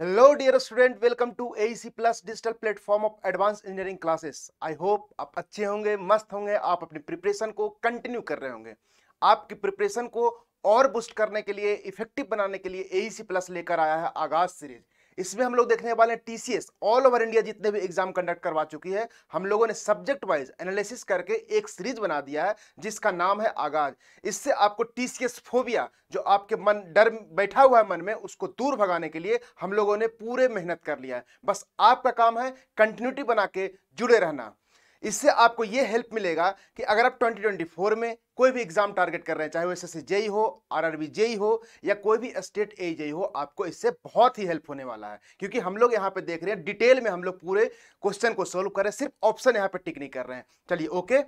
Hello dear student welcome to A C plus digital platform of advance engineering classes I hope आप अच्छे होंगे मस्त होंगे आप अपनी प्रिपरेशन को कंटिन्यू कर रहे होंगे आपकी प्रिपरेशन को और बूस्ट करने के लिए इफेक्टिव बनाने के लिए ए सी प्लस लेकर आया है आगाज सीरीज इसमें हम लोग देखने वाले हैं टीसीएस ऑल ओवर इंडिया जितने भी एग्जाम कंडक्ट करवा चुकी है हम लोगों ने सब्जेक्ट वाइज एनालिसिस करके एक सीरीज बना दिया है जिसका नाम है आगाज इससे आपको टीसीएस फोबिया जो आपके मन डर बैठा हुआ है मन में उसको दूर भगाने के लिए हम लोगों ने पूरे मेहनत कर लिया है बस आपका काम है कंटिन्यूटी बना के जुड़े रहना इससे आपको ये हेल्प मिलेगा कि अगर आप 2024 में कोई भी एग्जाम टारगेट कर रहे हैं चाहे वो एस एस जेई हो आर आर बी जेई हो या कोई भी स्टेट ए जेई हो आपको इससे बहुत ही हेल्प होने वाला है क्योंकि हम लोग यहाँ पे देख रहे हैं डिटेल में हम लोग पूरे क्वेश्चन को सोल्व कर रहे हैं सिर्फ ऑप्शन यहाँ पे टिक नहीं कर रहे हैं चलिए ओके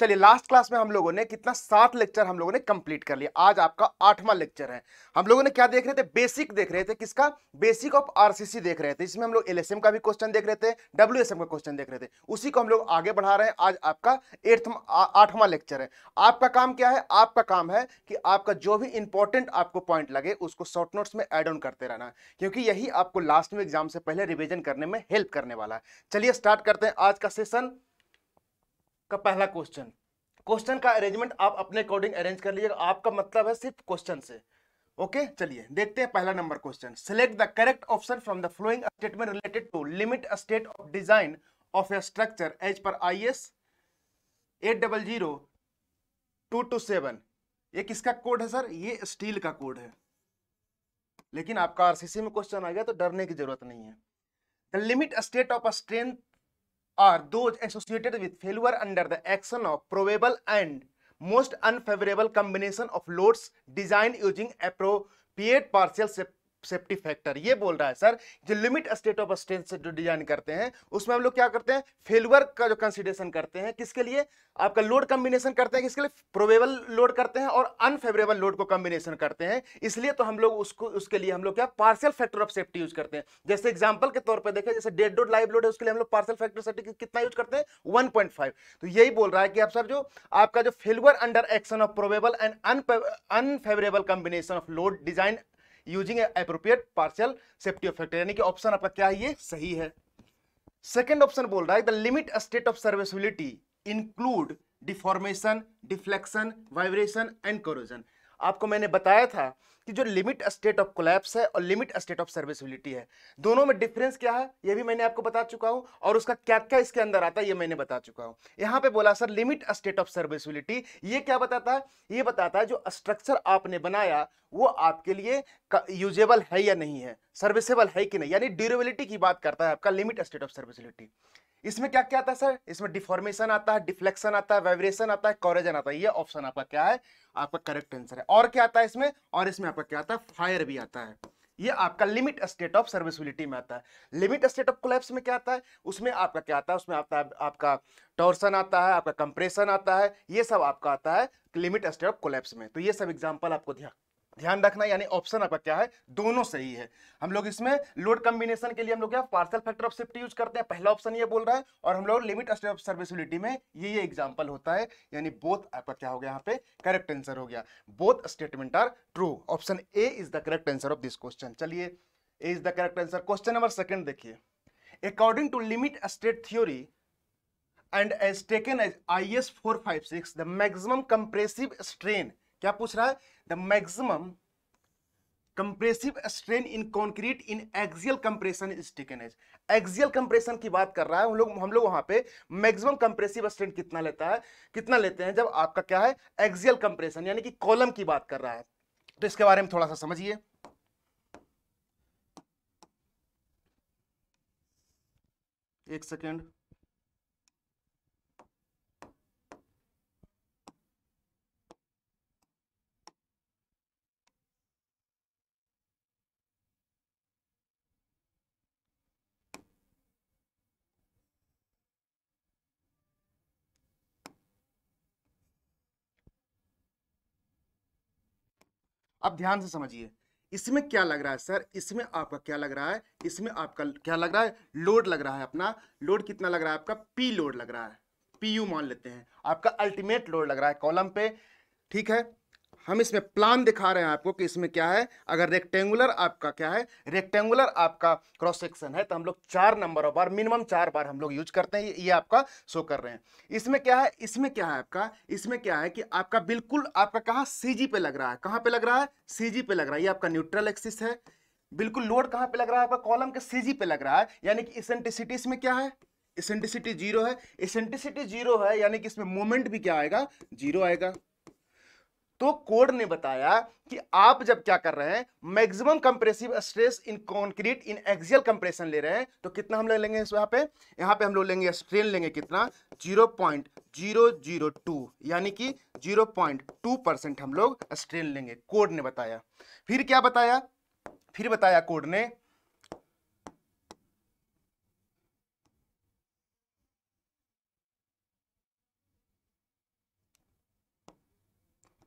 चलिए लास्ट क्लास में हम लोगों ने कितना सात लेक्चर हम लोगों ने कंप्लीट कर लिया आज आपका आठवां लेक्चर है हम लोगों ने क्या देख रहे थे बेसिक देख रहे थे किसका बेसिक ऑफ आरसीसी देख रहे थे इसमें हम लोग एलएसएम का भी क्वेश्चन देख रहे थे डब्ल्यूएसएम का क्वेश्चन देख रहे थे उसी को हम लोग आगे बढ़ा रहे हैं आज आपका एट्थ आठवां लेक्चर है आपका काम क्या है आपका काम है कि आपका जो भी इंपॉर्टेंट आपको पॉइंट लगे उसको शॉर्ट नोट्स में एड ऑन करते रहना क्योंकि यही आपको लास्ट में एग्जाम से पहले रिविजन करने में हेल्प करने वाला है चलिए स्टार्ट करते हैं आज का सेशन का पहला क्वेश्चन क्वेश्चन का अरेंजमेंट आप अपने अकॉर्डिंग अरेंज कर लीजिएगा आपका मतलब है सिर्फ क्वेश्चन से ओके okay, चलिए देखते हैं पहला number question select the correct option from the following statement related to limit state of design of a structure as per I S eight double zero two two seven ये किसका code है sir ये steel का code है लेकिन आपका RCC में question आ गया तो डरने की जरूरत नहीं है the limit state of strength are those associated with failure under the action of probable and most unfavorable combination of loads designed using appropriate partial safety factor ये बोल रहा है सर जो लिमिट स्टेट ऑफ स्ट्रेंथ से जो design करते हैं उसमें हम लोग क्या करते हैं फेलवर का जो कंसिडरेशन करते हैं किसके लिए आपका लोड कॉम्बिनेशन करते हैं किसके लिए प्रोबेबल लोड करते हैं और अनफेवरेबल लोड को कॉम्बिनेशन करते हैं इसलिए तो हम लोग उसको उसके लिए हम लोग क्या partial factor of safety use करते हैं जैसे एग्जाम्पल के तौर पर देखें जैसे डेड डोड लाइव लोड है उसके लिए हम लोग पार्सल फैक्टर सेफ्टी कितना यूज करते हैं वन तो यही बोल रहा है कि आप सर जो आपका जो failure under action of probable and unfavourable combination of load design using appropriate partial safety of factor यानी कि ऑप्शन आपका क्या है ये सही है सेकेंड ऑप्शन बोल रहा है the limit state of serviceability include deformation deflection vibration and corrosion आपको मैंने बताया था कि जो लिमिट स्टेट ऑफ कोलैप्स है और लिमिट स्टेट ऑफ सर्विसबिलिटी है दोनों में डिफरेंस क्या है ये भी मैंने आपको बता चुका हूं और उसका क्या क्या इसके अंदर आता है ये मैंने बता चुका हूं यहां पे बोला sir limit state of serviceability ये क्या बताता है ये बताता है जो स्ट्रक्चर आपने बनाया वो आपके लिए यूजेबल है या नहीं है सर्विसेबल है कि नहीं यानी ड्यूरेबिलिटी की बात करता है आपका लिमिट स्टेट ऑफ सर्विसबिलिटी इसमें क्या क्या आता है सर इसमें डिफॉर्मेशन आता है डिफ्लेक्शन आता है वाइब्रेशन आता है कॉरेजन आता है ये ऑप्शन आपका क्या है आपका करेक्ट आंसर है और क्या आता है इसमें और इसमें आपका क्या आता है फायर भी आता है ये आपका लिमिट स्टेट ऑफ सर्विसबिलिटी में आता है लिमिट स्टेट ऑफ कोलैप्स में क्या आता है उसमें आपका क्या आता है उसमें आता है आपका टॉर्सन आता है आपका कंप्रेशन आता है ये सब आपका आता है लिमिट स्टेट ऑफ कोलैप्स में तो ये सब एग्जाम्पल आपको ध्यान ध्यान रखना यानी ऑप्शन आपका क्या है दोनों सही है हम लोग इसमें लोड कम्बिनेशन के लिए हम लोग क्या partial factor of safety use करते हैं पहला ऑप्शन ये बोल रहा है और हम लोग लिमिट स्टेट ऑफ सर्विसबिलिटी में ये ये एग्जांपल होता है यानी बोथ आपका क्या हो गया यहाँ पे करेक्ट आंसर हो गया both statement are true option A is the correct answer of this question चलिए A is the correct answer question number second देखिए according to limit state theory and as taken as I S four five six the maximum compressive strain क्या पूछ रहा है the maximum compressive strain in concrete in axial compression is taken as axial compression की बात कर रहा है हम लोग हम लोग वहां पे मैक्सिमम कंप्रेसिव स्ट्रेन कितना लेता है कितना लेते हैं जब आपका क्या है एक्सियल कंप्रेशन यानी कि कॉलम की बात कर रहा है तो इसके बारे में थोड़ा सा समझिए एक सेकेंड अब ध्यान से समझिए इसमें क्या लग रहा है सर इसमें आपका क्या लग रहा है इसमें आपका क्या लग रहा है लोड लग रहा है अपना लोड कितना लग रहा है आपका पी लोड लग रहा है पी यू मान लेते हैं आपका अल्टीमेट लोड लग रहा है कॉलम पे ठीक है हम इसमें प्लान दिखा रहे हैं आपको कि इसमें क्या है अगर रेक्टेंगुलर आपका क्या है रेक्टेंगुलर आपका क्रॉस सेक्शन है तो हम लोग चार नंबर ऑफ बार मिनिमम चार बार हम लोग यूज करते हैं ये आपका शो कर रहे हैं इसमें क्या है इसमें क्या है आपका इसमें क्या है कि आपका बिल्कुल आपका कहाँ सी पे लग रहा है कहाँ पे लग रहा है सी पे लग रहा है ये आपका न्यूट्रल एक्सिस है बिल्कुल लोड कहाँ पे लग रहा है आपका कॉलम के सी पे लग रहा है यानी कि इसेंटिसिटी इसमें क्या है इसेंटिसिटी जीरो है इसेंटिसिटी जीरो है यानी कि इसमें मोमेंट भी क्या आएगा जीरो आएगा तो कोड ने बताया कि आप जब क्या कर रहे हैं maximum compressive stress in concrete in axial compression ले रहे हैं तो कितना हम लोग लेंगे इस यहाँ पे यहाँ पे हम लोग लेंगे स्ट्रेन लेंगे कितना 0.002 यानी कि 0.2 परसेंट हम लोग स्ट्रेन लेंगे कोड ने बताया फिर क्या बताया फिर बताया कोड ने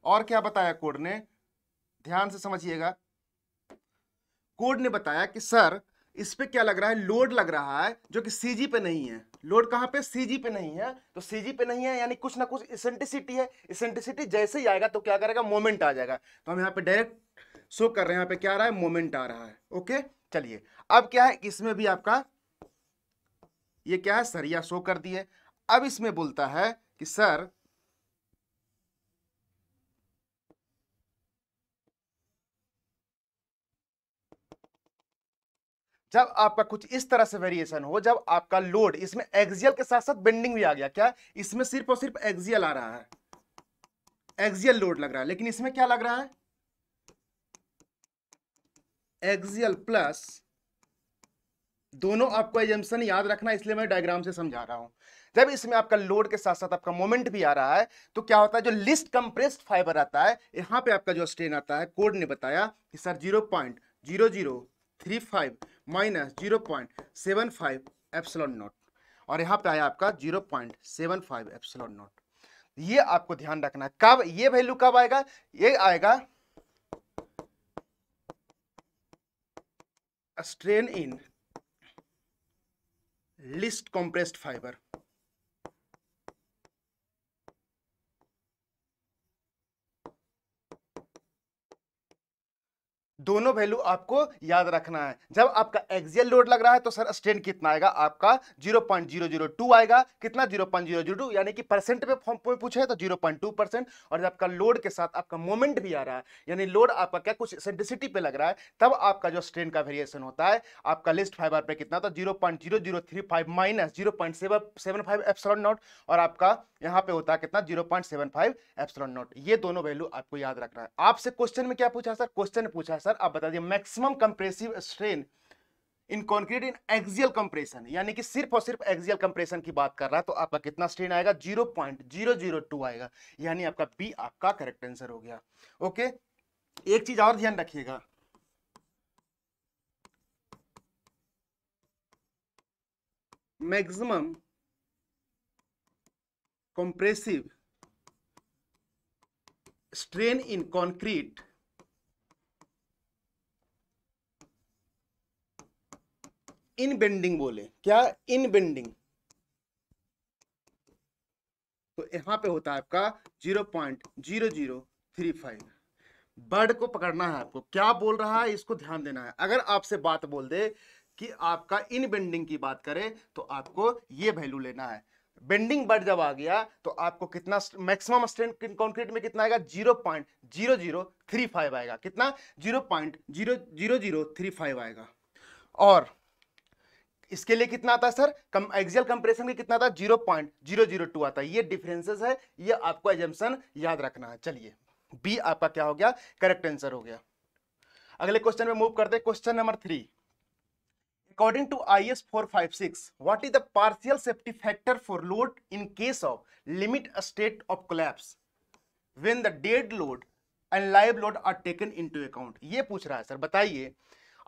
और क्या बताया कोड ने ध्यान से समझिएगा कोड ने बताया कि सर इस पे क्या लग रहा है लोड लग रहा है जो कि सीजी पे नहीं है लोड कहां पे सीजी पे नहीं है तो सीजी पे नहीं है यानी कुछ ना कुछ इसेंटिसिटी है इसेंटिसिटी जैसे ही आएगा तो क्या करेगा मोमेंट आ जाएगा तो हम यहां पे डायरेक्ट शो कर रहे हैं यहां पे क्या आ रहा है मोमेंट आ रहा है ओके चलिए अब क्या है इसमें भी आपका ये क्या है सरिया शो कर दिए अब इसमें बोलता है कि सर जब आपका कुछ इस तरह से वेरिएशन हो जब आपका लोड इसमें एक्सियल के साथ साथ बेंडिंग भी आ गया क्या इसमें सिर्फ और सिर्फ एक्सियल आ रहा है एक्सियल लोड लग रहा है लेकिन इसमें क्या लग रहा है एक्सियल प्लस दोनों आपको एजेंशन याद रखना इसलिए मैं डायग्राम से समझा रहा हूं जब इसमें आपका लोड के साथ साथ आपका मोमेंट भी आ रहा है तो क्या होता है जो लिस्ट कंप्रेस्ड फाइबर आता है यहां पे आपका जो स्ट्रेन आता है कोड ने बताया कि sir zero point zero zero three five minus zero point seven five epsilon naught और यहाँ पे आया आपका zero point seven five epsilon naught ये आपको ध्यान रखना कब ये वैल्यू कब आएगा ये आएगा strain in least compressed fibre दोनों वैल्यू आपको याद रखना है जब आपका एक्सियल लोड लग रहा है तो सर स्ट्रेन कितना आएगा आपका 0.002 आएगा कितना 0.002 यानी कि परसेंट पे फॉर्म पे पूछे तो 0.2 परसेंट और जब आपका लोड के साथ आपका मोमेंट भी आ रहा है यानी लोड आपका क्या कुछ सेंटिसिटी पे लग रहा है तब आपका जो स्ट्रेन का वेरिएशन होता है आपका लिस्ट फाइबर पे कितना था zero point zero zero three five minus zero point seven seven five epsilon naught और आपका यहाँ पे होता है कितना zero point seven five epsilon naught ये दोनों वैल्यू आपको याद रखना है आपसे क्वेश्चन में क्या पूछा सर क्वेश्चन पूछा सर सर आप बता दिए maximum compressive strain in concrete in axial compression यानी कि सिर्फ और सिर्फ एक्सियल कंप्रेशन की बात कर रहा है तो आपका कितना स्ट्रेन आएगा zero point zero zero two आएगा यानी आपका बी आपका करेक्ट आंसर हो गया ओके एक चीज और ध्यान रखिएगा maximum compressive strain in concrete in bending बोले क्या इन बेंडिंग तो यहां पे होता है आपका zero point zero zero three five बर्ड को पकड़ना है आपको क्या बोल रहा है इसको ध्यान देना है अगर आपसे बात बोल दे कि आपका इन बेंडिंग की बात करे तो आपको ये वैल्यू लेना है बेंडिंग बर्ड जब आ गया तो आपको कितना मैक्सिमम स्ट्रेंथ कंक्रीट में कितना आएगा zero point zero zero three five आएगा कितना zero point zero zero zero three five आएगा और इसके लिए कितना आता है सर कम एक्सियल कंप्रेशन के कितना आता है zero point zero zero two आता है ये डिफरेंसेस है ये आपको एजम्पन याद रखना है चलिए बी आपका क्या हो गया करेक्ट आंसर हो गया अगले क्वेश्चन में मूव करते हैं question number three according to is 456 what is the partial safety factor for load in case of limit state of collapse when the dead load and live load are taken into account ये पूछ रहा है sir बताइए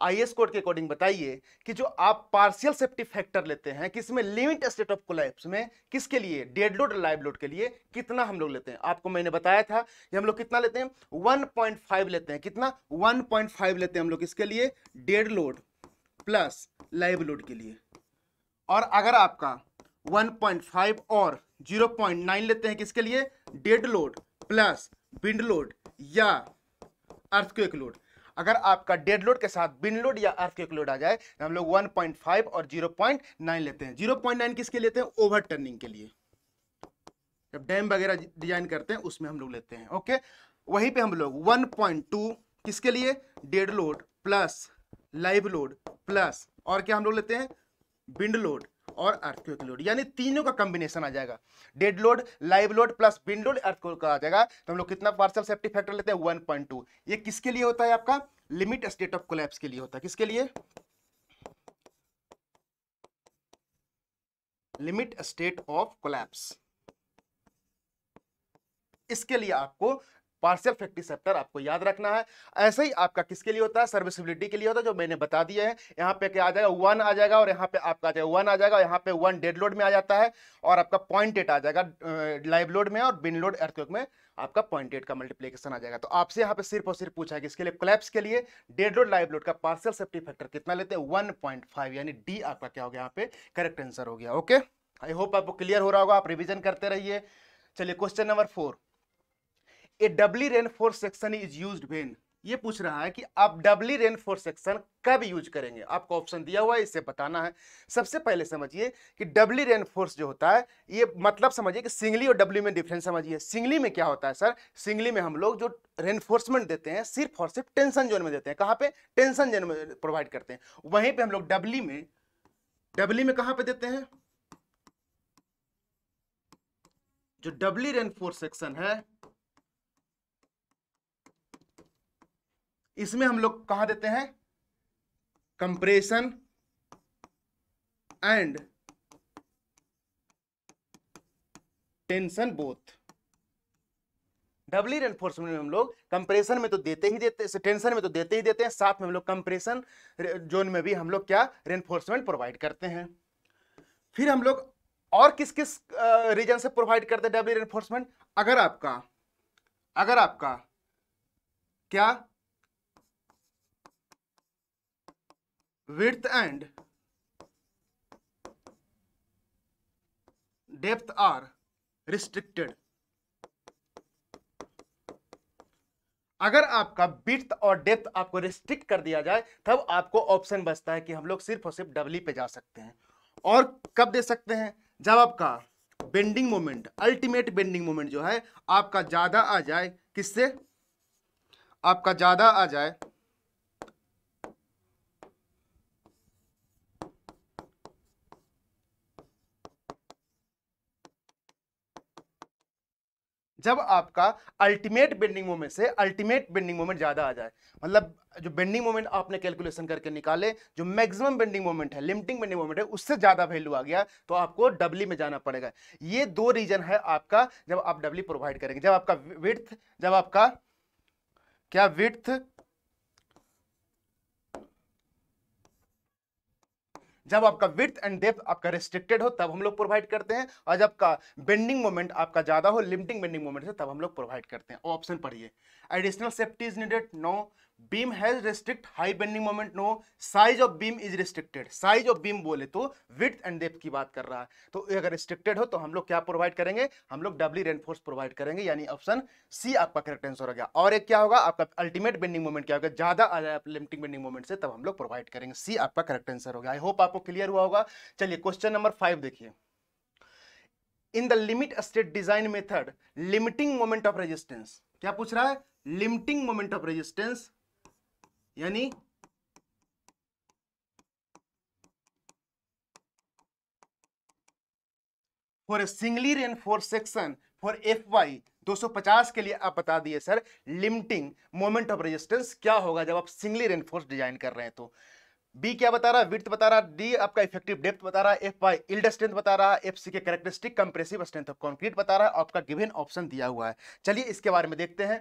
आई code के according बताइए कि जो आप पार्शियल सेफ्टी फैक्टर लेते हैं किसमें लिमिट स्टेट ऑफ कोलैप्स में किसके लिए डेड लोड लाइव लोड के लिए कितना हम लोग लेते हैं आपको मैंने बताया था कि हम लोग कितना लेते हैं 1.5 लेते हैं कितना 1.5 लेते हैं हम लोग इसके लिए dead load plus live load के लिए और अगर आपका वन और जीरो लेते हैं किसके लिए dead load plus wind load या अर्थक्वेक लोड अगर आपका डेड लोड के साथ बिन लोड या अर्थक्वेक लोड आ जाए तो हम लोग 1.5 और 0.9 लेते हैं 0.9 किसके लेते हैं ओवर टर्निंग के लिए जब डैम वगैरह डिजाइन करते हैं उसमें हम लोग लेते हैं ओके वहीं पे हम लोग 1.2 किसके लिए dead load plus live load plus और क्या हम लोग लेते हैं बिंड लोड और अर्थक्विक लोड यानी तीनों का कॉम्बिनेशन आ जाएगा dead load live load plus wind load earthquake का आ जाएगा तो हम लोग कितना पार्सल सेफ्टी फैक्टर लेते हैं वन ये किसके लिए होता है आपका लिमिट स्टेट ऑफ कोलैप्स के लिए होता है किसके लिए लिमिट स्टेट ऑफ कोलैप्स इसके लिए आपको पार्शियल फैक्टिसेप्टर आपको याद रखना है ऐसे ही आपका किसके लिए होता है सर्विसबिलिटी के लिए होता है जो मैंने बता दिया है यहाँ पे क्या आ जाएगा वन आ जाएगा और यहाँ पे आपका आ जाएगा वन आ जाएगा यहाँ पे वन डेड लोड में आ जाता है और आपका पॉइंट एट आ जाएगा लाइव लोड में और बिन लोड अर्थक्वेक में आपका पॉइंट एट का मल्टीप्लीकेशन आ जाएगा तो आपसे यहाँ पे सिर्फ और सिर्फ पूछा है कि इसके लिए क्लैप्स के लिए डेड लोड लाइव लोड का पार्सल सेफ्टी फैक्टर कितना लेते हैं वन पॉइंट फाइव यानी डी आपका क्या हो गया यहाँ पे करेक्ट आंसर हो गया ओके आई होप आपको क्लियर हो रहा होगा आप रिविजन करते रहिए चलिए question number four A doubly reinforced section is used when ये पूछ रहा है कि आप डबली रेनफोर्स सेक्शन कब यूज करेंगे आपको ऑप्शन दिया हुआ है इसे बताना है सबसे पहले समझिए कि डबली रेनफोर्स जो होता है ये मतलब समझिए कि सिंगली और डबली में डिफरेंस समझिए सिंगली में क्या होता है सर सिंगली में हम लोग जो रेनफोर्समेंट देते हैं सिर्फ और सिर्फ टेंशन जोन में देते हैं कहाँ पे टेंशन जोन में प्रोवाइड करते हैं वहीं पर हम लोग डबली में डबली में कहाँ पर देते हैं जो डबली रेनफोर्स सेक्शन है इसमें हम लोग कहा देते हैं compression and tension both doubly reinforcement में हम लोग कंप्रेशन में तो देते ही देते टेंशन में तो देते ही देते हैं साथ में हम लोग कंप्रेशन जोन में भी हम लोग क्या रेनफोर्समेंट प्रोवाइड करते हैं फिर हम लोग और किस किस रीजन से प्रोवाइड करते हैं डबली रेनफोर्समेंट अगर आपका अगर आपका क्या width and depth are restricted अगर आपका बिथ और डेप्थ आपको रिस्ट्रिक्ट कर दिया जाए तब आपको ऑप्शन बचता है कि हम लोग सिर्फ और सिर्फ डबली पे जा सकते हैं और कब दे सकते हैं जब आपका bending moment ultimate bending moment जो है आपका ज़्यादा आ जाए किससे आपका ज़्यादा आ जाए जब आपका अल्टीमेट बेंडिंग मोमेंट से अल्टीमेट बेंडिंग मोमेंट ज़्यादा आ जाए मतलब जो बेंडिंग मोमेंट आपने कैलकुलेशन करके निकाले जो मैक्सिमम बेंडिंग मोमेंट है लिमिटिंग बेंडिंग मोमेंट है उससे ज़्यादा वैल्यू आ गया तो आपको डबली में जाना पड़ेगा ये दो रीजन है आपका जब आप डबली प्रोवाइड करेंगे जब आपका विर्थ जब आपका क्या विथ जब आपका विथ एंड डेप्थ आपका रेस्ट्रिक्टेड हो तब हम लोग प्रोवाइड करते हैं और जब का बेंडिंग मोमेंट आपका ज़्यादा हो लिमिटिंग बेंडिंग मोमेंट से तब हम लोग प्रोवाइड करते हैं ऑप्शन पढ़िए additional safety is needed no beam has restrict high bending moment no size of beam is restricted size of beam बोले तो विथ एंड डेप्थ की बात कर रहा है तो अगर रिस्ट्रिक्टेड हो तो हम लोग क्या प्रोवाइड करेंगे हम लोग doubly रेनफोर्स प्रोवाइड करेंगे यानी ऑप्शन सी आपका करेक्ट आंसर हो गया और एक क्या होगा आपका अल्टीमेट बेंडिंग मोमेंट क्या होगा ज्यादा आ जाए लिमिटिंग बेंडिंग मोमेंट से तब हम लोग प्रोवाइड करेंगे सी आपका करेक्ट आंसर हो गया आई होप आपको क्लियर हुआ होगा चलिए क्वेश्चन नंबर फाइव देखिए in the limit state design method limiting moment of resistance क्या पूछ रहा है लिमिटिंग मोमेंट ऑफ रेजिस्टेंस यानी for a singly reinforced section for F Y पचास के लिए आप बता दिए sir limiting moment of resistance क्या होगा जब आप सिंगली रेनफोर्स डिजाइन कर रहे हैं तो बी क्या बता रहा है विथ बता रहा डी आपका इफेक्टिव डेप्थ बता रहा है एफ वाई इल्ड स्ट्रेंथ बता रहा है F C K characteristic compressive strength of concrete बता रहा है आपका गिवन ऑप्शन दिया हुआ है चलिए इसके बारे में देखते हैं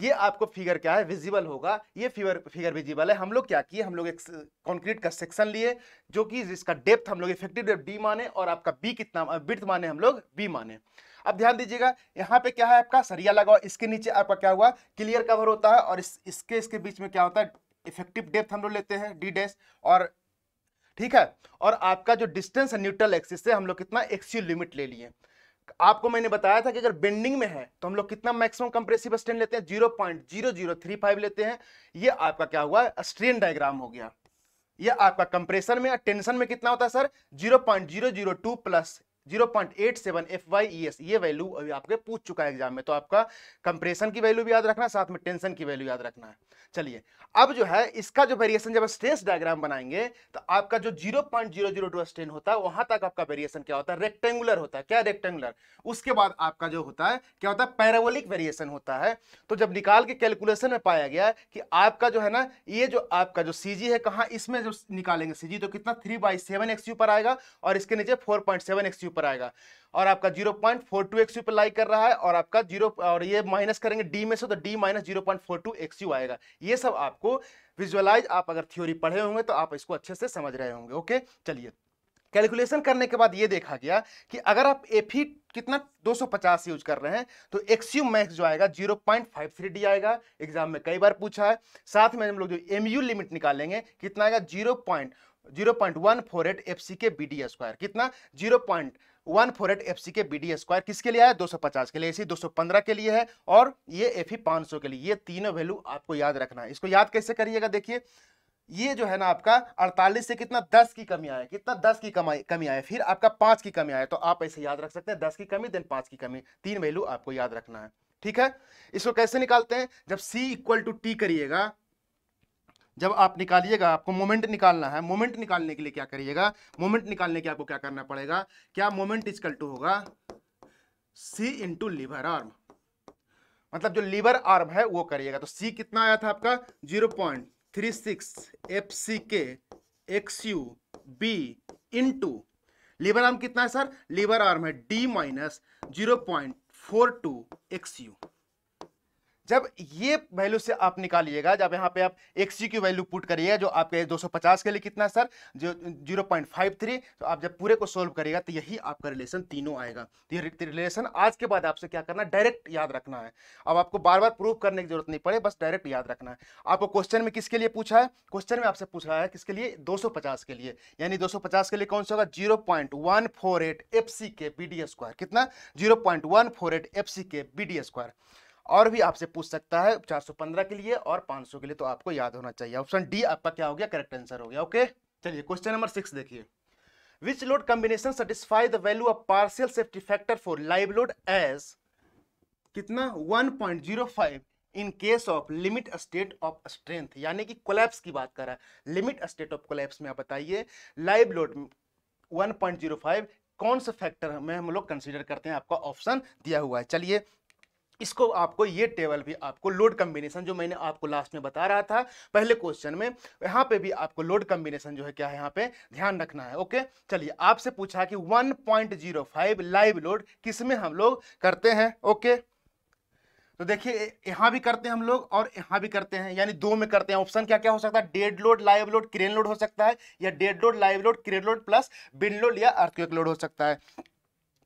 ये आपको फिगर क्या है विजिबल होगा ये फिगर फिगर विजिबल है हम लोग क्या किए हम लोग एक कंक्रीट का सेक्शन लिए जो कि जिसका डेप्थ हम लोग इफेक्टिव डेप्थ डी माने और आपका बी कितना बिट माने हम लोग बी माने अब ध्यान दीजिएगा यहाँ पे क्या है आपका सरिया लगा हुआ इसके नीचे आपका क्या हुआ क्लियर कवर होता है और इस, इसके इसके बीच में क्या होता है इफेक्टिव डेप्थ हम लोग लेते हैं डी डैश और ठीक है और आपका जो डिस्टेंस है न्यूट्रल एक्सिस से हम लोग कितना एक्सियल लिमिट ले लिए आपको मैंने बताया था कि अगर बेंडिंग में है तो हम लोग कितना मैक्सिमम कंप्रेसिव स्ट्रेन लेते हैं zero point zero zero three five लेते हैं ये आपका क्या हुआ स्ट्रेन डायग्राम हो गया ये आपका कंप्रेशन में टेंशन में कितना होता है sir zero point zero zero two plus zero point eight seven F Y E S ये वैल्यू अभी आपके पूछ चुका है एग्जाम में तो आपका कंप्रेशन की वैल्यू भी याद रखना साथ में टेंशन की वैल्यू याद रखना है चलिए अब जो है इसका जो वेरिएशन जब स्ट्रेस डायग्राम बनाएंगे तो आपका जो zero point zero zero two strain होता है वहां तक आपका वेरिएशन क्या होता है रेक्टेंगुलर होता है क्या रेक्टेंगुलर उसके बाद आपका जो होता है क्या होता है पैराबोलिक वेरिएशन होता है तो जब निकाल के कैलकुलेशन में पाया गया कि आपका जो है ना ये जो आपका जो सी है कहाँ इसमें जो निकालेंगे सी तो कितना थ्री बाई सेवन पर आएगा और इसके नीचे फोर पॉइंट सेवन ऊपर आएगा और आपका zero point four two X U पर लाई कर रहा है और आपका जीरो और ये माइनस करेंगे डी में से तो D minus zero point four two X U आएगा ये सब आपको विजुअलाइज आप अगर थ्योरी पढ़े होंगे तो आप इसको अच्छे से समझ रहे होंगे ओके चलिए कैलकुलेशन करने के बाद ये देखा गया कि अगर आप एफ ही कितना 250 यूज कर रहे हैं तो एक्स यू मैक्स जो आएगा 0.53 डी आएगा एग्जाम में कई बार पूछा है साथ में हम लोग जो एम लिमिट निकालेंगे कितना आएगा zero point zero point one four eight F C K B D square कितना zero point one four eight F C K B D square किसके लिए आया दो सौ पचास के लिए इसी पंद्रह के लिए है और ये एफ ई e पाँच के लिए ये तीनों वैल्यू आपको याद रखना है इसको याद कैसे करिएगा देखिए ये जो है ना आपका 48 से कितना 10 की कमी आया कितना 10 की कमाई कमी आया फिर आपका 5 की कमी आया तो आप ऐसे याद रख सकते हैं 10 की कमी देन 5 की कमी तीन वैल्यू आपको याद रखना है ठीक है इसको कैसे निकालते हैं जब c इक्वल टू टी करिएगा जब आप निकालिएगा आपको मोमेंट निकालना है मोमेंट निकालने के लिए क्या करिएगा मोमेंट निकालने के आपको क्या करना पड़ेगा क्या मोमेंट इजकल टू होगा सी इंटू लीवर आर्म मतलब जो लीवर आर्म है वो करिएगा तो सी कितना आया था आपका zero point three six F C K X U B into lever arm कितना है सर लीवर आर्म है D minus zero point four two X U जब ये वैल्यू से आप निकालिएगा जब यहाँ पे आप एक्सी की वैल्यू पुट करिएगा जो आपके 250 के लिए कितना सर जो जीरो तो आप जब पूरे को सोल्व करिएगा तो यही आपका रिलेशन तीनों आएगा तो ये रिलेशन आज के बाद आपसे क्या करना डायरेक्ट याद रखना है अब आपको बार बार प्रूव करने की जरूरत नहीं पड़े बस डायरेक्ट याद रखना है आपको क्वेश्चन में किसके लिए पूछा है क्वेश्चन में आपसे पूछा है किसके लिए दो के लिए यानी दो के लिए कौन सा होगा zero point one four eight F C K B D square कितना zero point one four eight F C K B D square और भी आपसे पूछ सकता है 415 के लिए और 500 के लिए तो आपको याद होना चाहिए ऑप्शन डी आपका क्या हो गया करेक्ट आंसर हो गया ओके चलिए क्वेश्चन नंबर सिक्स देखिए which load combination satisfy the value of partial safety factor for live load as कितना 1.05 in case of limit state of strength यानी कि कोलैप्स की बात कर रहा है लिमिट स्टेट ऑफ कोलैप्स में आप बताइए लाइव लोड 1.05 कौन सा फैक्टर में हम लोग कंसीडर करते हैं आपका ऑप्शन दिया हुआ है चलिए इसको आपको ये टेबल भी आपको लोड कम्बिनेशन जो मैंने आपको लास्ट में बता रहा था पहले क्वेश्चन में यहाँ पे भी आपको लोड कम्बिनेशन जो है क्या है यहाँ पे ध्यान रखना है ओके चलिए आपसे पूछा कि 1.05 लाइव लोड किस में हम लोग करते हैं ओके तो देखिए यहाँ भी करते हैं हम लोग और यहाँ भी करते हैं यानी दो में करते हैं ऑप्शन क्या क्या हो सकता है dead load live load crane load हो सकता है या dead load live load crane load plus बिन लोड या अर्थक्वेक लोड हो सकता है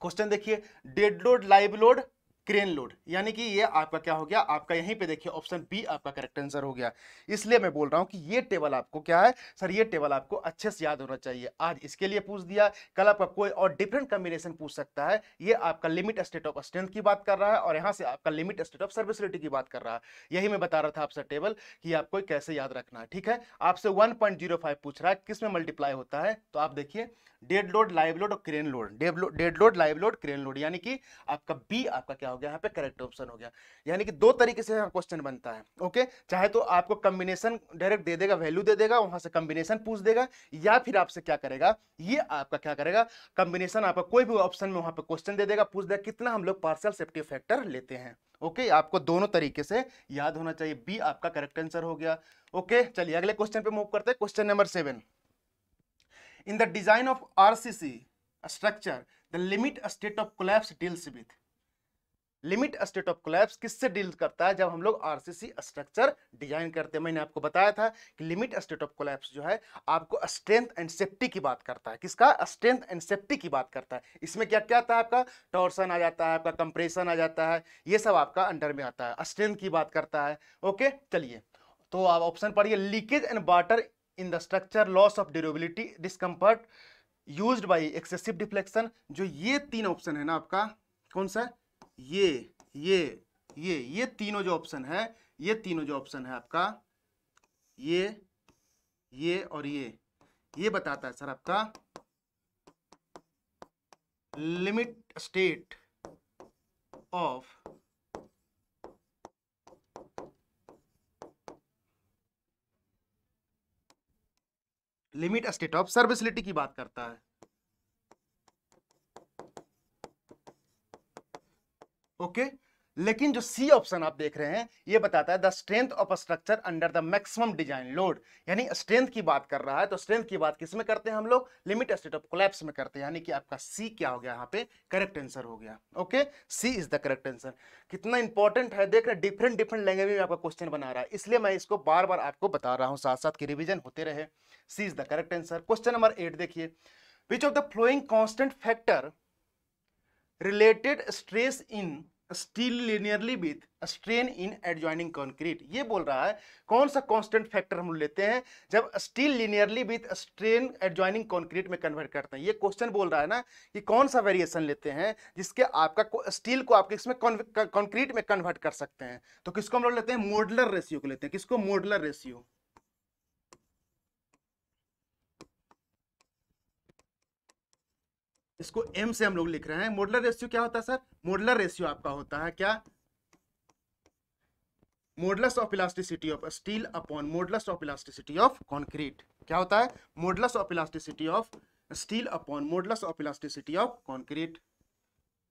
क्वेश्चन देखिए dead load live load crane load यानी कि ये आपका क्या हो गया आपका यहीं पे देखिए ऑप्शन बी आपका करेक्ट आंसर हो गया इसलिए मैं बोल रहा हूँ कि ये टेबल आपको क्या है सर ये टेबल आपको अच्छे से याद होना चाहिए आज इसके लिए पूछ दिया कल आपका कोई और डिफरेंट कम्बिनेशन पूछ सकता है ये आपका लिमिट स्टेट ऑफ स्ट्रेंथ की बात कर रहा है और यहाँ से आपका लिमिट स्टेट ऑफ सर्विसलिटी की बात कर रहा है यही मैं बता रहा था आपसे टेबल कि आपको कैसे याद रखना है ठीक है आपसे वन पूछ रहा है किस में मल्टीप्लाई होता है तो आप देखिए डेड लोड लाइव लोड और crane load dead load live load crane load यानी कि आपका बी आपका क्या हो गया यहाँ पे करेक्ट ऑप्शन हो गया यानी कि दो तरीके से यहाँ क्वेश्चन बनता है ओके चाहे तो आपको कम्बिनेशन डायरेक्ट दे देगा वैल्यू दे देगा वहां से कम्बिनेशन पूछ देगा या फिर आपसे क्या करेगा ये आपका क्या करेगा कम्बिनेशन आपका कोई भी ऑप्शन में वहां पर क्वेश्चन दे देगा पूछ देगा कितना हम लोग पार्सल सेफ्टी फैक्टर लेते हैं ओके okay, आपको दोनों तरीके से याद होना चाहिए बी आपका करेक्ट आंसर हो गया ओके okay, चलिए अगले क्वेश्चन पे मूव करते हैं question number seven in the design of RCC structure the limit state of collapse deals with limit state of collapse किससे डील करता है जब हम लोग आरसीसी स्ट्रक्चर डिजाइन करते हैं मैंने आपको बताया था कि लिमिट स्टेट ऑफ कोलैप्स जो है आपको स्ट्रेंथ एंड सेफ्टी की बात करता है किसका स्ट्रेंथ एंड सेफ्टी की बात करता है इसमें क्या क्या आता है आपका टॉर्सन आ जाता है आपका कंप्रेशन आ जाता है ये सब आपका अंडर में आता है स्ट्रेंथ की बात करता है ओके चलिए तो आप ऑप्शन पढ़िए leakage and water in the structure loss of durability discomfort use by excessive deflection जो ये तीन ऑप्शन है ना आपका कौन सा ये ये ये ये तीनों जो ऑप्शन है ये तीनों जो ऑप्शन है आपका ये ये और ये ये बताता है सर आपका limit state of limit state of serviceability की बात करता है ओके लेकिन जो सी ऑप्शन आप देख रहे हैं ये बताता है the strength of structure under the maximum design load यानी स्ट्रेंथ की बात कर रहा है तो स्ट्रेंथ की बात किस में करते हैं हम लोग लिमिट स्टेट ऑफ कोलैप्स में करते हैं यानी कि आपका सी क्या हो गया यहाँ पे करेक्ट आंसर हो गया okay C is the correct answer कितना इंपॉर्टेंट है देख रहे डिफरेंट डिफरेंट लैंग्वेज में आपका क्वेश्चन बना रहा है इसलिए मैं इसको बार बार आपको बता रहा हूँ साथ साथ की रिविजन होते रहे C is the correct answer question number eight देखिए which of the following constant factor related stress in steel linearly with strain in adjoining concrete ये बोल रहा है कौन सा कॉन्स्टेंट फैक्टर हम लेते हैं जब steel linearly with strain adjoining concrete में कन्वर्ट करते हैं ये क्वेश्चन बोल रहा है ना कि कौन सा वेरिएशन लेते हैं जिसके आपका स्टील को आपके इसमें कॉन्क्रीट में कन्वर्ट कर सकते हैं तो किसको हम लोग लेते हैं मॉडलर रेशियो को लेते हैं किसको मॉडलर रेशियो इसको एम से हम लोग लिख रहे हैं मोडलर रेशियो क्या होता है सर मोडलर रेशियो आपका होता है क्या modulus of elasticity of steel upon modulus of elasticity of concrete क्या होता है modulus of elasticity of steel upon modulus of elasticity of concrete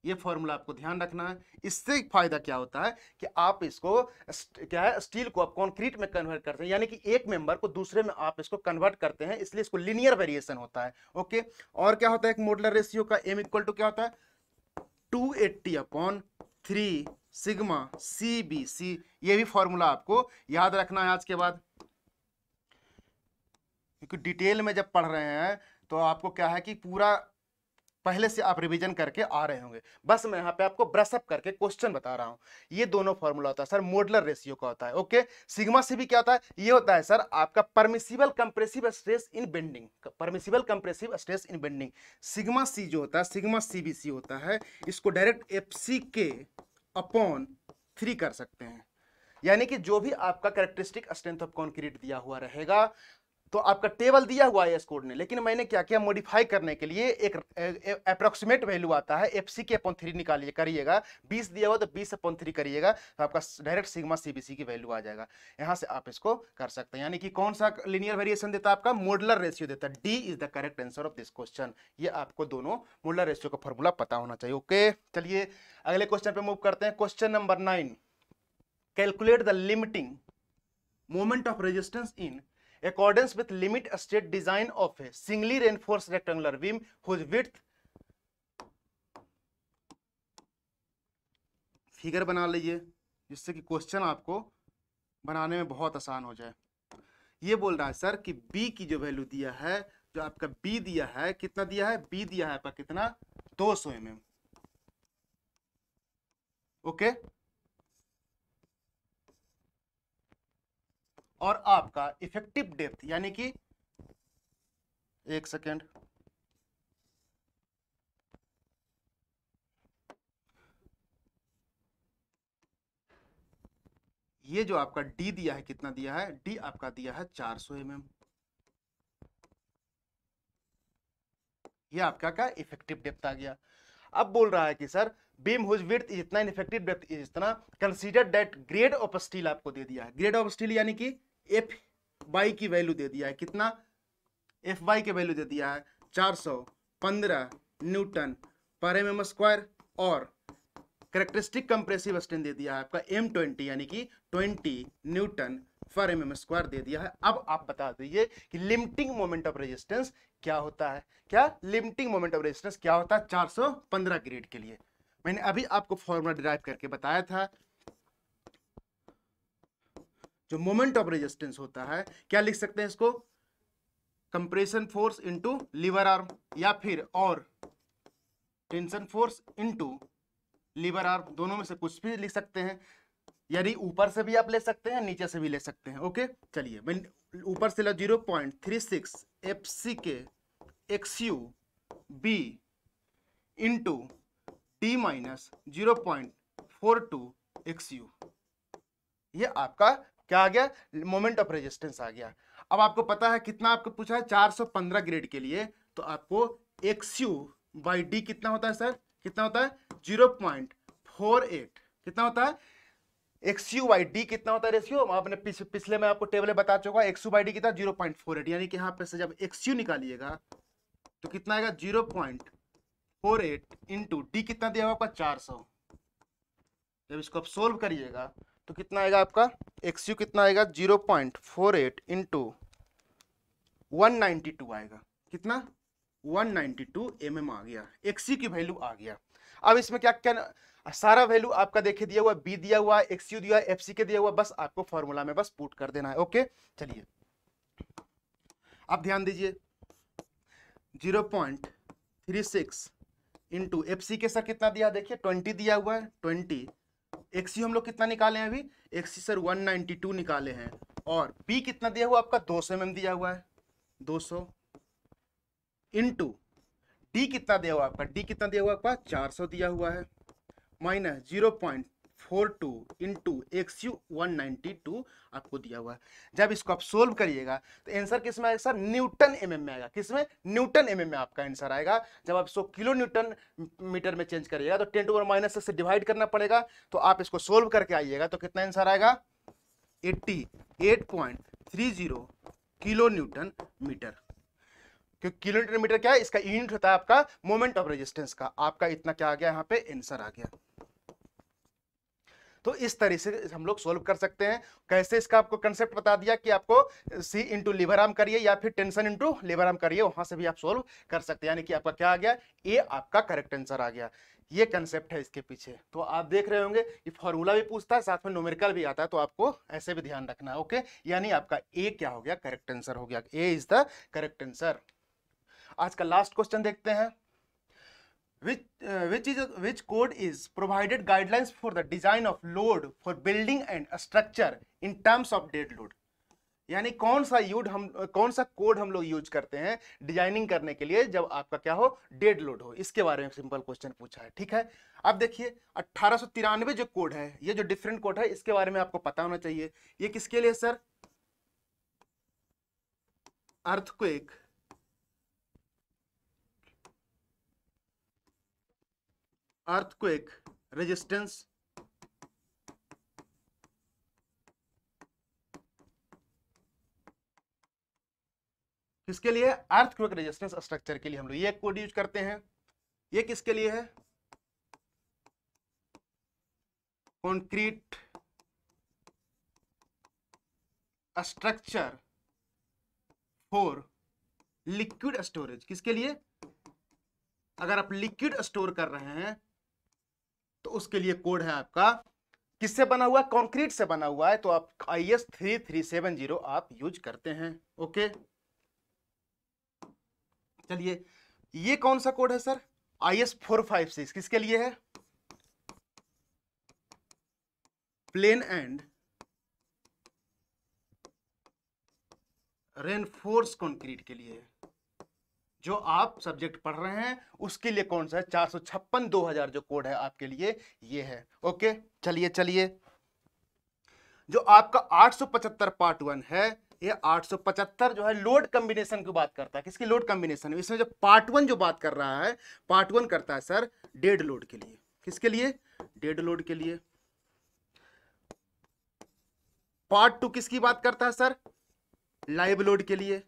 ये फॉर्मूला आपको ध्यान रखना है इससे फायदा क्या होता है कि आप इसको क्या है स्टील को आप कॉन्क्रीट में कन्वर्ट करते हैं यानी कि एक मेंबर को दूसरे में आप इसको कन्वर्ट करते हैं इसलिए इसको लिनियर वेरिएशन होता है ओके और क्या होता है एक मोडलर रेशियो का एम इक्वल टू क्या होता है two eighty upon three sigma C B C ये भी फॉर्मूला आपको याद रखना है आज के बाद क्योंकि डिटेल में जब पढ़ रहे हैं तो आपको क्या है कि पूरा पहले से आप रिवीजन करके आ रहे होंगे बस मैं यहाँ पे आपको ब्रशअप करके क्वेश्चन बता रहा हूँ ये दोनों फॉर्मूला होता है सर मोडलर रेशियो का होता है ओके सिग्मा से भी क्या होता है ये होता है सर आपका permissible compressive stress in bending permissible compressive stress in bending sigma C जो होता है सिग्मा सी होता है इसको डायरेक्ट एफ सी के अपॉन थ्री कर सकते हैं यानी कि जो भी आपका करेक्टरिस्टिक स्ट्रेंथ ऑफ कॉन्क्रीट दिया हुआ रहेगा तो आपका टेबल दिया हुआ है स्कोर ने लेकिन मैंने क्या किया मॉडिफाई करने के लिए एक अप्रोक्सीमेट वैल्यू आता है एफ सी के अपॉन थ्री निकालिए करिएगा 20 दिया हुआ तो 20 अपॉन थ्री करिएगा तो आपका डायरेक्ट सिग्मा सीबीसी की वैल्यू आ जाएगा यहाँ से आप इसको कर सकते हैं यानी कि कौन सा लिनियर वेरिएशन देता है आपका मॉडलर रेशियो देता है D is the correct answer of this question ये आपको दोनों मॉडलर रेशियो का फॉर्मूला पता होना चाहिए ओके चलिए अगले क्वेश्चन पर मूव करते हैं question number nine calculate the limiting moment of resistance in according with limit state design of a singly reinforced rectangular beam whose width figure बना लीजिए जिससे कि क्वेश्चन आपको बनाने में बहुत आसान हो जाए ये बोल रहा है सर कि बी की जो वैल्यू दिया है जो आपका बी दिया है कितना दिया है बी दिया है आपका कितना 200 सौ एम ओके और आपका इफेक्टिव डेप्थ यानी कि एक सेकेंड ये जो आपका डी दिया है कितना दिया है डी आपका दिया है 400 सौ mm. ये आपका क्या इफेक्टिव डेप्थ आ गया अब बोल रहा है कि सर बीम हुज इतना इनफेक्टिव डेप्थ इज इतना consider that grade of steel आपको दे दिया है ग्रेड ऑफ स्टील यानी कि एफ वाई की वैल्यू दे दिया है कितना एफ वाई की वैल्यू दे दिया है चार सौ पंद्रह न्यूटन पर एम एम स्क्वायर और करेक्टरिस्टिक कंप्रेसिव स्ट्रेंथ दे दिया है आपका एम ट्वेंटी यानी कि ट्वेंटी न्यूटन पर एम एम स्क्वायर दे दिया है अब आप बता दीजिए कि लिमिटिंग मोमेंट ऑफ रेजिस्टेंस क्या होता है क्या लिमिटिंग मोमेंट ऑफ रेजिस्टेंस क्या होता है 415 ग्रेड के लिए मैंने अभी आपको फॉर्मूला डिराइव करके बताया था जो मोमेंट ऑफ रेजिस्टेंस होता है क्या लिख सकते हैं इसको compression force into lever arm या फिर और tension force into lever arm दोनों में से कुछ भी लिख सकते हैं यानी ऊपर से भी आप ले सकते हैं नीचे से भी ले सकते हैं ओके चलिए मैं ऊपर से ला zero point three six F C K X U B into T minus zero point four two X U ये आपका क्या आ गया मोमेंट ऑफ रेजिस्टेंस आ गया अब आपको पता है कितना आपको पूछा है 415 ग्रेड के लिए तो आपको एक्स यू बाई डी कितना होता है सर कितना होता है जीरो पॉइंट फोर एट कितना होता है एक्स यू बाई डी कितना होता है रेशियो आपने पिछ, पिछले में आपको टेबल बता चुका एक्स यू बाई डी कितना जीरो पॉइंट फोर एट यानी कि यहाँ पे से जब एक्स यू निकालिएगा तो कितना आएगा zero point four eight into D कितना दिया हुआ आपका चार सौ जब इसको आप सोल्व करिएगा तो कितना आएगा आपका एक्स यू कितना आएगा zero point four eight into one ninety two आएगा कितना one ninety two M M आ गया एक्स यू की वैल्यू आ गया अब इसमें क्या क्या सारा वैल्यू आपका देखे दिया हुआ बी दिया हुआ एक्स यू दिया एफ सी के दिया हुआ बस आपको फॉर्मूला में बस पुट कर देना है ओके चलिए आप ध्यान दीजिए zero point three six into F C K sir कितना दिया देखिए ट्वेंटी दिया हुआ है ट्वेंटी एक्सी हम लोग कितना निकाले हैं अभी एक्सी सर 192 निकाले हैं और पी कितना दिया हुआ आपका 200 सौ mm दिया हुआ है 200 सौ इंटू डी कितना दिया हुआ आपका डी कितना दिया हुआ आपका 400 दिया हुआ है minus zero point four two into X U one ninety two आपको दिया हुआ है जब इसको आप सोल्व करिएगा तो आंसर किस में आएगा सर न्यूटन एम में आएगा किस में न्यूटन एम में आपका आंसर आएगा जब आप इसको किलो न्यूटन मीटर में चेंज करिएगा तो टेन टू वन माइनस से डिवाइड करना पड़ेगा तो आप इसको सोल्व करके आइएगा तो कितना आंसर आएगा eighty eight point three zero kilo newton metre क्योंकि किलोमीटर मीटर क्या है इसका यूनिट होता है आपका मोमेंट ऑफ रेजिस्टेंस का आपका इतना क्या आ गया यहाँ पे आंसर आ गया तो इस तरह से हम लोग सोल्व कर सकते हैं कैसे इसका आपको कंसेप्ट बता दिया कि आपको सी इंटू आम करिए या फिर टेंशन इंटू आम करिए वहां से भी आप सोल्व कर सकते हैं यानी कि आपका क्या आ गया ए आपका करेक्ट आंसर आ गया ये कंसेप्ट है इसके पीछे तो आप देख रहे होंगे ये फॉर्मूला भी पूछता है साथ में नोमेरिकल भी आता है तो आपको ऐसे भी ध्यान रखना है ओके यानी आपका ए क्या हो गया करेक्ट आंसर हो गया A is the correct answer आज का लास्ट क्वेश्चन देखते हैं Uh, which is which code is provided guidelines for the design of load for building and structure in terms of dead load यानी कौन सा you'd हम कौन सा कोड हम लोग यूज करते हैं डिजाइनिंग करने के लिए जब आपका क्या हो डेड लोड हो इसके बारे में सिंपल क्वेश्चन पूछा है ठीक है अब देखिए अट्ठारह जो कोड है ये जो डिफरेंट कोड है इसके बारे में आपको पता होना चाहिए ये किसके लिए सर अर्थक्वेक earthquake resistance किसके लिए अर्थक्वेक रेजिस्टेंस स्ट्रक्चर के लिए हम लोग ये कोड यूज करते हैं ये किसके लिए है concrete structure for liquid storage किसके लिए अगर आप लिक्विड स्टोर कर रहे हैं उसके लिए कोड है आपका किससे बना हुआ है कॉन्क्रीट से बना हुआ है तो आप I S three three seven zero आप यूज करते हैं ओके चलिए ये कौन सा कोड है sir I S four five six किसके लिए है प्लेन एंड रेनफोर्स कंक्रीट के लिए जो आप सब्जेक्ट पढ़ रहे हैं उसके लिए कौन सा है चार सौ छप्पन दो हजार जो कोड है आपके लिए ये है ओके चलिए चलिए जो आपका आठ सौ पचहत्तर पार्ट वन है ये पचहत्तर जो है लोड कॉम्बिनेशन की बात करता है किसकी लोड कॉम्बिनेशन इसमें जो पार्ट वन जो बात कर रहा है पार्ट वन करता है सर डेड लोड के लिए किसके लिए डेड लोड के लिए पार्ट टू किसकी बात करता है सर लाइव लोड के लिए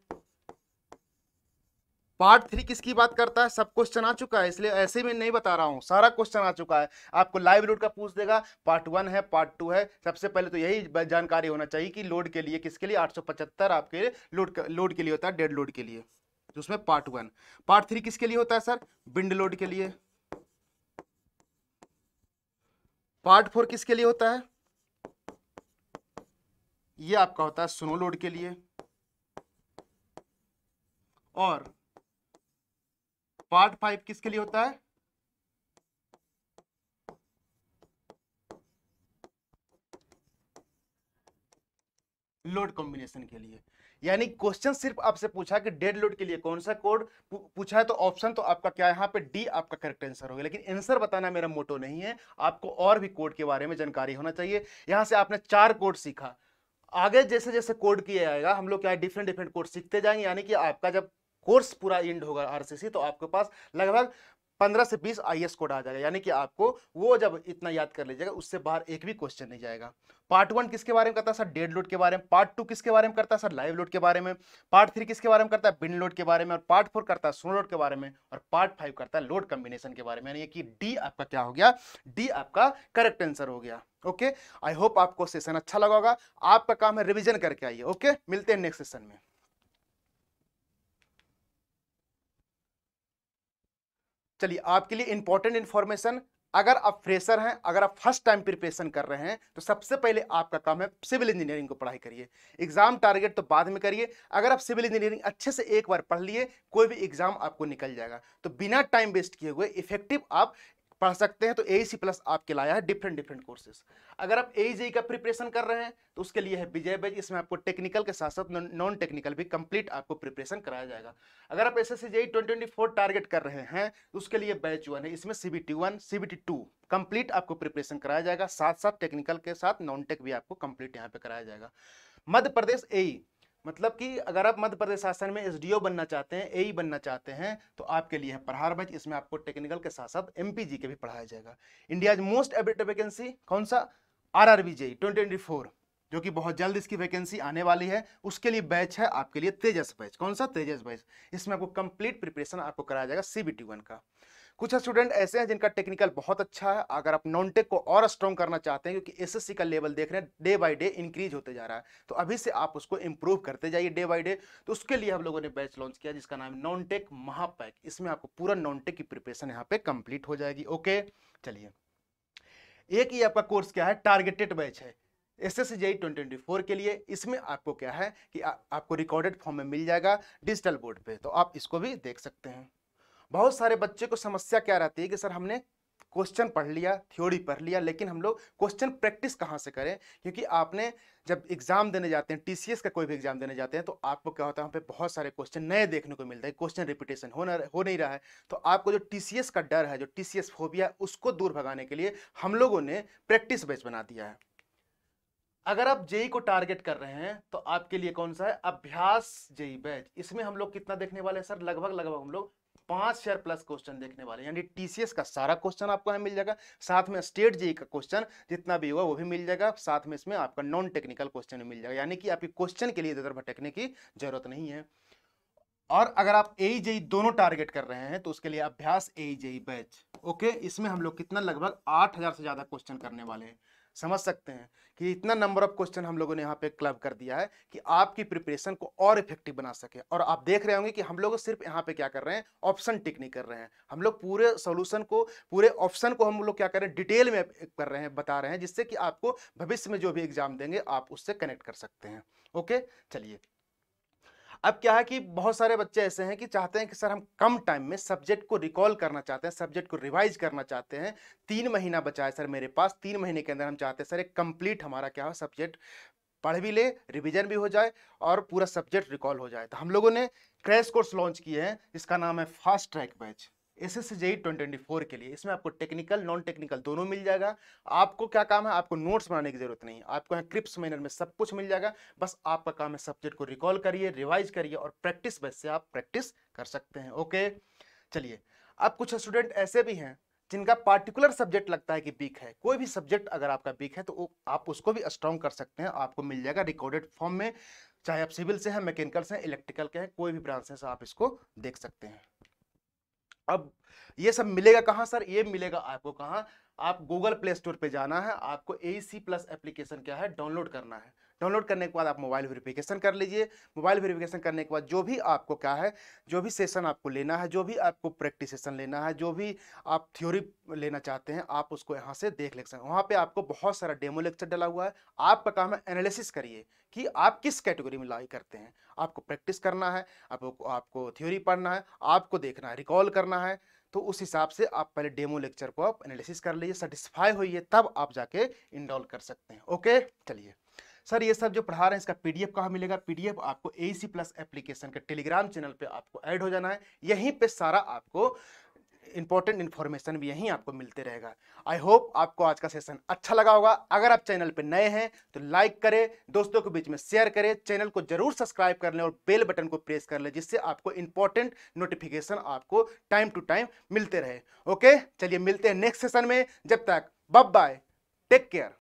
पार्ट थ्री किसकी बात करता है सब क्वेश्चन आ चुका है इसलिए ऐसे में नहीं बता रहा हूँ सारा क्वेश्चन आ चुका है आपको लाइव लोड का पूछ देगा पार्ट वन है पार्ट टू है सबसे पहले तो यही जानकारी होना चाहिए कि लोड के लिए किसके लिए 875 आपके लोड लोड के लिए होता है डेड लोड के लिए तो उसमें पार्ट वन पार्ट थ्री किसके लिए होता है सर बिंड लोड के लिए पार्ट फोर किसके लिए होता है ये आपका होता है स्नो लोड के लिए और पार्ट फाइव किसके लिए होता है लोड कॉम्बिनेशन के लिए यानी क्वेश्चन सिर्फ आपसे पूछा कि डेड लोड के लिए कौन सा कोड पूछा है तो ऑप्शन तो आपका क्या यहां पे डी आपका करेक्ट आंसर होगा लेकिन आंसर बताना मेरा मोटो नहीं है आपको और भी कोड के बारे में जानकारी होना चाहिए यहां से आपने चार कोड सीखा आगे जैसे जैसे कोड किया जाएगा हम लोग क्या डिफरेंट डिफरेंट कोड सीखते जाएंगे यानी कि आपका जब कोर्स पूरा एंड होगा आरसीसी तो आपके पास लगभग पंद्रह से बीस आई एस कोड आ जाएगा यानी कि आपको वो जब इतना याद कर लीजिएगा उससे बाहर एक भी क्वेश्चन नहीं जाएगा पार्ट वन किसके बारे में करता है सर डेड लोड के बारे में पार्ट टू किसके बारे में करता है सर लाइव लोड के बारे में पार्ट थ्री किसके बारे में करता है बिन लोड के बारे में और पार्ट फोर करता है सोनो लोड के बारे में और पार्ट फाइव करता है लोड कम्बिनेशन के बारे में यानी कि डी आपका क्या हो गया डी आपका करेक्ट आंसर हो गया ओके आई होप आपको सेशन अच्छा लगा होगा आपका काम है रिविजन करके आइए ओके मिलते हैं नेक्स्ट सेशन में चलिए आपके लिए इंपॉर्टेंट इंफॉर्मेशन अगर आप फ्रेशर हैं अगर आप फर्स्ट टाइम प्रिपरेशन कर रहे हैं तो सबसे पहले आपका काम है सिविल इंजीनियरिंग को पढ़ाई करिए एग्जाम टारगेट तो बाद में करिए अगर आप सिविल इंजीनियरिंग अच्छे से एक बार पढ़ लिए कोई भी एग्जाम आपको निकल जाएगा तो बिना टाइम वेस्ट किए हुए इफेक्टिव आप पढ़ सकते हैं तो ए सी प्लस आपके लाया है डिफरेंट डिफरेंट कोर्सेज अगर आप ए जी का प्रिपरेशन कर रहे हैं तो उसके लिए है विजय बैच इसमें आपको टेक्निकल के साथ साथ नॉन टेक्निकल भी कंप्लीट आपको प्रिपरेशन कराया जाएगा अगर आप S S C J twenty twenty four target कर रहे हैं तो उसके लिए बैच वन है इसमें C B T one C B T two complete आपको प्रिपरेशन कराया जाएगा साथ साथ टेक्निकल के साथ नॉन टेक भी आपको कंप्लीट यहाँ पे कराया जाएगा मध्य प्रदेश ए मतलब कि अगर आप मध्य प्रदेश शासन में एसडीओ बनना चाहते हैं एई e बनना चाहते हैं तो आपके लिए है प्रहार बैच इसमें आपको टेक्निकल के साथ साथ एम के भी पढ़ाया जाएगा इंडियाज मोस्ट एबिटेड वैकेंसी कौन सा आर आर ट्वेंटी फोर जो कि बहुत जल्द इसकी वैकेंसी आने वाली है उसके लिए बैच है आपके लिए तेजस बैच कौन सा तेजस बैच इसमें आपको कंप्लीट प्रिपरेशन आपको कराया जाएगा सीबीटी वन का कुछ स्टूडेंट ऐसे हैं जिनका टेक्निकल बहुत अच्छा है अगर आप नॉन टेक को और स्ट्रॉन्ग करना चाहते हैं क्योंकि एस का लेवल देख रहे हैं डे बाई डे इंक्रीज होते जा रहा है तो अभी से आप उसको इंप्रूव करते जाइए डे बाई डे तो उसके लिए हम लोगों ने बैच लॉन्च किया जिसका नाम नॉन टेक महापैक इसमें आपको पूरा नॉन टेक की प्रिपरेशन यहाँ पे कंप्लीट हो जाएगी ओके चलिए एक ही आपका कोर्स क्या है टारगेटेड बैच है एस एस जी ट्वेंटी के लिए इसमें आपको क्या है कि आ, आपको रिकॉर्डेड फॉर्म में मिल जाएगा डिजिटल बोर्ड पे तो आप इसको भी देख सकते हैं बहुत सारे बच्चे को समस्या क्या रहती है कि सर हमने क्वेश्चन पढ़ लिया थ्योरी पढ़ लिया लेकिन हम लोग क्वेश्चन प्रैक्टिस कहाँ से करें क्योंकि आपने जब एग्जाम देने जाते हैं टीसीएस का कोई भी एग्जाम देने जाते हैं तो आपको क्या होता है वहाँ पे बहुत सारे क्वेश्चन नए देखने को मिलते हैं क्वेश्चन रिपीटेशन हो ना हो नहीं रहा है तो आपको जो टीसीएस का डर है जो टी फोबिया उसको दूर भगाने के लिए हम लोगों ने प्रैक्टिस बेच बना दिया है अगर आप जेई को टारगेट कर रहे हैं तो आपके लिए कौन सा है अभ्यास जेई बैच इसमें हम लोग कितना देखने वाले हैं सर लगभग लगभग हम लोग पांच शेयर प्लस क्वेश्चन देखने वाले यानी टीसीएस का सारा क्वेश्चन आपको यहाँ मिल जाएगा साथ में स्टेट जेई का क्वेश्चन जितना भी होगा वो भी मिल जाएगा साथ में इसमें आपका नॉन टेक्निकल क्वेश्चन मिल जाएगा यानी कि आपकी क्वेश्चन के लिए इधर भटकने की जरूरत नहीं है और अगर आप ए जे दोनों टारगेट कर रहे हैं तो उसके लिए अभ्यास ए जे बैच ओके इसमें हम लोग कितना लगभग आठ हजार से ज्यादा क्वेश्चन करने वाले हैं समझ सकते हैं कि इतना नंबर ऑफ क्वेश्चन हम लोगों ने यहाँ पे क्लब कर दिया है कि आपकी प्रिपरेशन को और इफेक्टिव बना सके और आप देख रहे होंगे कि हम लोग सिर्फ यहाँ पे क्या कर रहे हैं ऑप्शन टिक नहीं कर रहे हैं हम लोग पूरे सोल्यूशन को पूरे ऑप्शन को हम लोग क्या कर रहे हैं डिटेल में कर रहे हैं बता रहे हैं जिससे कि आपको भविष्य में जो भी एग्जाम देंगे आप उससे कनेक्ट कर सकते हैं ओके चलिए अब क्या है कि बहुत सारे बच्चे ऐसे हैं कि चाहते हैं कि सर हम कम टाइम में सब्जेक्ट को रिकॉल करना चाहते हैं सब्जेक्ट को रिवाइज करना चाहते हैं तीन महीना बचा है सर मेरे पास तीन महीने के अंदर हम चाहते हैं सर एक कंप्लीट हमारा क्या हो सब्जेक्ट पढ़ भी ले रिविजन भी हो जाए और पूरा सब्जेक्ट रिकॉल हो जाए तो हम लोगों ने क्रैश कोर्स लॉन्च किए हैं जिसका नाम है fast track batch S S J twenty के लिए इसमें आपको टेक्निकल नॉन टेक्निकल दोनों मिल जाएगा आपको क्या काम है आपको नोट्स बनाने की जरूरत नहीं आपको यहाँ क्रिप्स मैनर में सब कुछ मिल जाएगा बस आपका काम है सब्जेक्ट को रिकॉल करिए रिवाइज करिए और प्रैक्टिस वैसे आप प्रैक्टिस कर सकते हैं ओके चलिए अब कुछ स्टूडेंट ऐसे भी हैं जिनका पार्टिकुलर सब्जेक्ट लगता है कि वीक है कोई भी सब्जेक्ट अगर आपका वीक है तो आप उसको भी स्ट्रॉन्ग कर सकते हैं आपको मिल जाएगा रिकॉर्डेड फॉर्म में चाहे आप सिविल से हैं मैकेनिकल से हैं इलेक्ट्रिकल के हैं कोई भी ब्रांच से आप इसको देख सकते हैं अब ये सब मिलेगा कहाँ सर ये मिलेगा आपको कहाँ आप गूगल प्ले स्टोर पर जाना है आपको ए सी प्लस एप्लीकेशन क्या है डाउनलोड करना है डाउनलोड करने के बाद आप मोबाइल वेरिफिकेशन कर लीजिए मोबाइल वेरिफिकेशन करने के बाद जो भी आपको क्या है जो भी सेशन आपको लेना है जो भी आपको प्रैक्टिस सेशन लेना है जो भी आप थ्योरी लेना चाहते हैं आप उसको यहाँ से देख ले सकते हैं वहाँ पर आपको बहुत सारा डेमो लेक्चर डला हुआ है आपका काम है एनालिसिस करिए कि आप किस कैटेगरी में लाई करते हैं आपको प्रैक्टिस करना है आपको आपको थ्योरी पढ़ना है आपको देखना है रिकॉल करना है तो उस हिसाब से आप पहले डेमो लेक्चर को आप एनालिसिस कर लीजिए सेटिस्फाई होइए तब आप जाके इनडॉल कर सकते हैं ओके चलिए सर ये सब जो पढ़ा रहे हैं इसका पीडीएफ कहाँ मिलेगा पीडीएफ आपको ए सी प्लस एप्लीकेशन के टेलीग्राम चैनल पे आपको ऐड हो जाना है यहीं पे सारा आपको इंपॉर्टेंट इन्फॉर्मेशन भी यहीं आपको मिलते रहेगा आई होप आपको आज का सेशन अच्छा लगा होगा अगर आप चैनल पर नए हैं तो लाइक करें दोस्तों के बीच में शेयर करें चैनल को जरूर सब्सक्राइब कर लें और बेल बटन को प्रेस कर लें जिससे आपको इंपॉर्टेंट नोटिफिकेशन आपको टाइम टू टाइम मिलते रहे ओके चलिए मिलते हैं नेक्स्ट सेशन में जब तक बब बाय टेक केयर